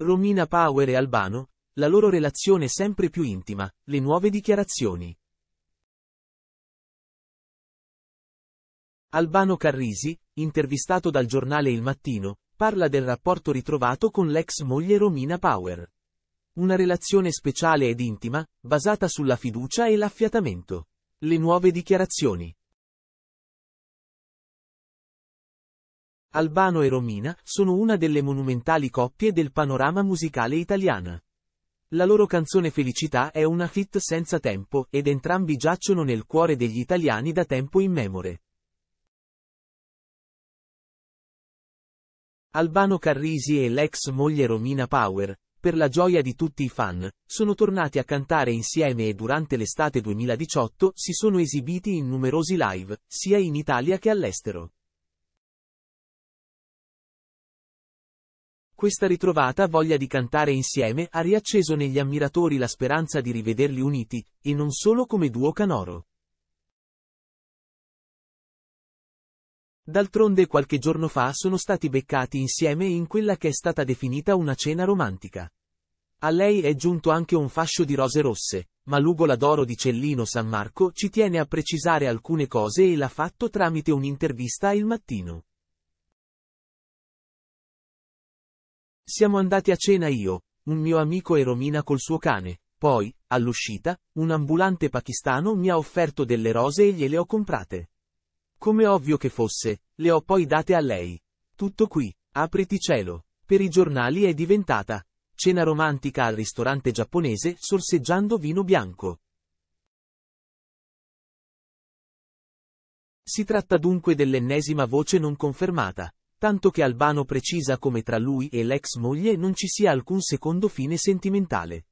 Romina Power e Albano, la loro relazione sempre più intima, le nuove dichiarazioni. Albano Carrisi, intervistato dal giornale Il Mattino, parla del rapporto ritrovato con l'ex moglie Romina Power. Una relazione speciale ed intima, basata sulla fiducia e l'affiatamento. Le nuove dichiarazioni. Albano e Romina sono una delle monumentali coppie del panorama musicale italiana. La loro canzone Felicità è una fit senza tempo ed entrambi giacciono nel cuore degli italiani da tempo immemore. Albano Carrisi e l'ex moglie Romina Power, per la gioia di tutti i fan, sono tornati a cantare insieme e durante l'estate 2018 si sono esibiti in numerosi live, sia in Italia che all'estero. Questa ritrovata voglia di cantare insieme ha riacceso negli ammiratori la speranza di rivederli uniti, e non solo come duo canoro. D'altronde qualche giorno fa sono stati beccati insieme in quella che è stata definita una cena romantica. A lei è giunto anche un fascio di rose rosse, ma l'ugola d'oro di Cellino San Marco ci tiene a precisare alcune cose e l'ha fatto tramite un'intervista il mattino. Siamo andati a cena io, un mio amico e Romina col suo cane. Poi, all'uscita, un ambulante pakistano mi ha offerto delle rose e gliele ho comprate. Come ovvio che fosse, le ho poi date a lei. Tutto qui, apriti cielo. Per i giornali è diventata cena romantica al ristorante giapponese sorseggiando vino bianco. Si tratta dunque dell'ennesima voce non confermata, tanto che Albano precisa come tra lui e l'ex moglie non ci sia alcun secondo fine sentimentale.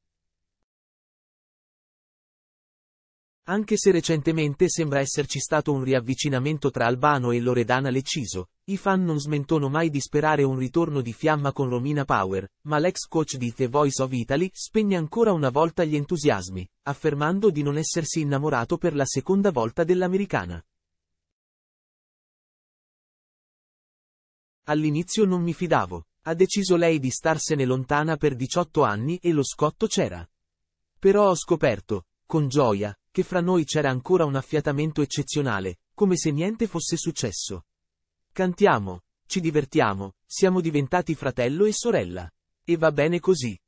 Anche se recentemente sembra esserci stato un riavvicinamento tra Albano e Loredana Leciso, i fan non smentono mai di sperare un ritorno di fiamma con Romina Power, ma l'ex coach di The Voice of Italy spegne ancora una volta gli entusiasmi, affermando di non essersi innamorato per la seconda volta dell'americana. All'inizio non mi fidavo. Ha deciso lei di starsene lontana per 18 anni e lo scotto c'era. Però ho scoperto, con gioia, che fra noi c'era ancora un affiatamento eccezionale, come se niente fosse successo. Cantiamo, ci divertiamo, siamo diventati fratello e sorella. E va bene così.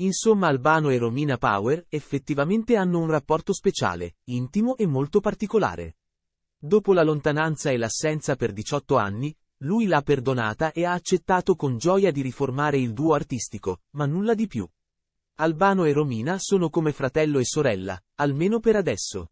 Insomma Albano e Romina Power effettivamente hanno un rapporto speciale, intimo e molto particolare. Dopo la lontananza e l'assenza per 18 anni, lui l'ha perdonata e ha accettato con gioia di riformare il duo artistico, ma nulla di più. Albano e Romina sono come fratello e sorella, almeno per adesso.